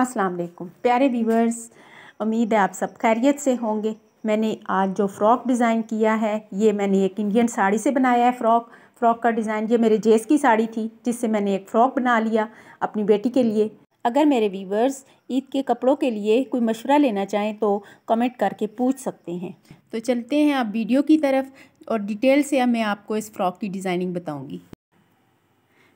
अस्सलाम वालेकुम प्यारे व्यूवर्स उम्मीद है आप सब खैरियत से होंगे मैंने आज जो फ़्रॉक डिज़ाइन किया है ये मैंने एक इंडियन साड़ी से बनाया है फ़्रॉक फ़्रॉक का डिज़ाइन ये मेरे जेस की साड़ी थी जिससे मैंने एक फ़्रॉक बना लिया अपनी बेटी के लिए अगर मेरे व्यूवर्स ईद के कपड़ों के लिए कोई मशवरा लेना चाहें तो कमेंट करके पूछ सकते हैं तो चलते हैं आप वीडियो की तरफ और डिटेल से अब मैं आपको इस फ़्रॉक की डिज़ाइनिंग बताऊँगी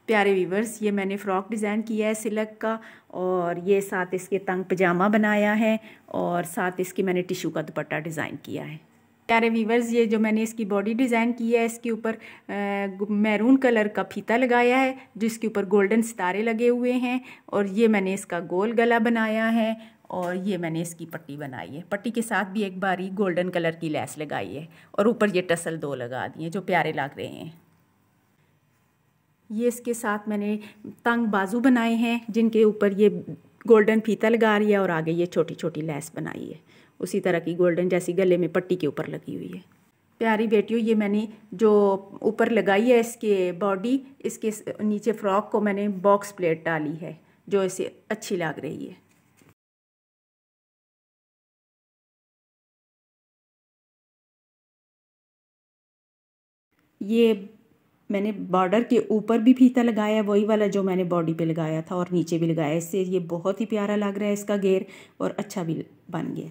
प्यारे वीवर्स ये मैंने फ़्रॉक डिज़ाइन किया है सिलक का और ये साथ इसके तंग पजामा बनाया है और साथ इसके मैंने टिशू का दुपट्टा डिज़ाइन किया है प्यारे वीवर्स ये जो मैंने इसकी बॉडी डिज़ाइन की है इसके ऊपर मैरून कलर का फीता लगाया है जिसके ऊपर गोल्डन सितारे लगे हुए हैं और ये मैंने इसका गोल गला बनाया है और ये मैंने इसकी पट्टी बनाई है पट्टी के साथ भी एक बारी गोल्डन कलर की लैस लगाई है और ऊपर ये टसल दो लगा दिए जो प्यारे लग रहे हैं ये इसके साथ मैंने तंग बाजू बनाए हैं जिनके ऊपर ये गोल्डन फीता लगा रही है और आगे ये छोटी छोटी लैस बनाई है उसी तरह की गोल्डन जैसी गले में पट्टी के ऊपर लगी हुई है प्यारी बेटियों ये मैंने जो ऊपर लगाई है इसके बॉडी इसके नीचे फ्रॉक को मैंने बॉक्स प्लेट डाली है जो इसे अच्छी लग रही है ये मैंने बॉर्डर के ऊपर भी फीता लगाया वही वाला जो मैंने बॉडी पे लगाया था और नीचे भी लगाया इससे ये बहुत ही प्यारा लग रहा है इसका घेर और अच्छा भी बन गया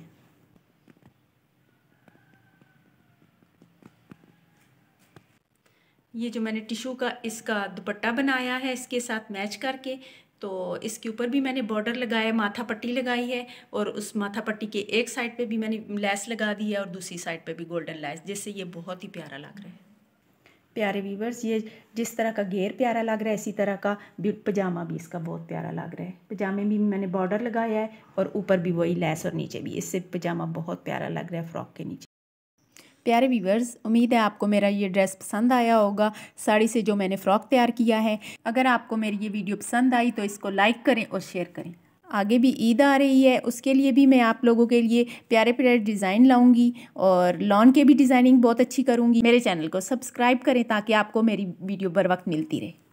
ये जो मैंने टिशू का इसका दुपट्टा बनाया है इसके साथ मैच करके तो इसके ऊपर भी मैंने बॉर्डर लगाया माथा पट्टी लगाई है और उस माथा पट्टी के एक साइड पे भी मैंने लैस लगा दी है और दूसरी साइड पे भी गोल्डन लैस जिससे ये बहुत ही प्यारा लग रहा है प्यारे वीवर्स ये जिस तरह का गेयर प्यारा लग रहा है इसी तरह का पजामा भी इसका बहुत प्यारा लग रहा है पजामे भी मैंने बॉर्डर लगाया है और ऊपर भी वही लैस और नीचे भी इससे पजामा बहुत प्यारा लग रहा है फ्रॉक के नीचे प्यारे वीवर्स उम्मीद है आपको मेरा ये ड्रेस पसंद आया होगा साड़ी से जो मैंने फ़्रॉक तैयार किया है अगर आपको मेरी ये वीडियो पसंद आई तो इसको लाइक करें और शेयर करें आगे भी ईद आ रही है उसके लिए भी मैं आप लोगों के लिए प्यारे प्यारे डिज़ाइन लाऊंगी और लॉन के भी डिज़ाइनिंग बहुत अच्छी करूँगी मेरे चैनल को सब्सक्राइब करें ताकि आपको मेरी वीडियो बर वक्त मिलती रहे